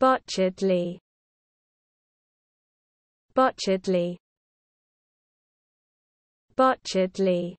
Botchedly. Botchedly. Botchedly.